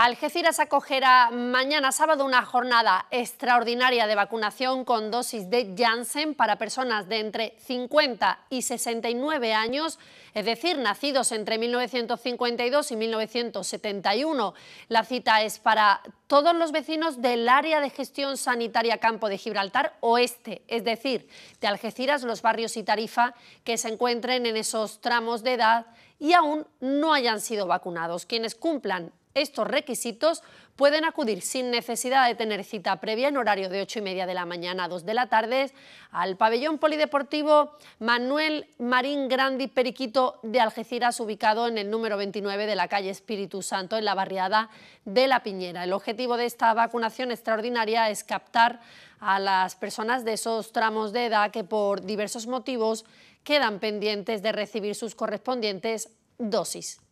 Algeciras acogerá mañana sábado una jornada extraordinaria de vacunación con dosis de Janssen para personas de entre 50 y 69 años, es decir, nacidos entre 1952 y 1971. La cita es para todos los vecinos del área de gestión sanitaria Campo de Gibraltar Oeste, es decir, de Algeciras, los barrios y Tarifa que se encuentren en esos tramos de edad y aún no hayan sido vacunados. Quienes cumplan estos requisitos, pueden acudir sin necesidad de tener cita previa en horario de 8 y media de la mañana a 2 de la tarde al pabellón polideportivo Manuel Marín Grandi Periquito de Algeciras, ubicado en el número 29 de la calle Espíritu Santo, en la barriada de La Piñera. El objetivo de esta vacunación extraordinaria es captar a las personas de esos tramos de edad que por diversos motivos quedan pendientes de recibir sus correspondientes dosis.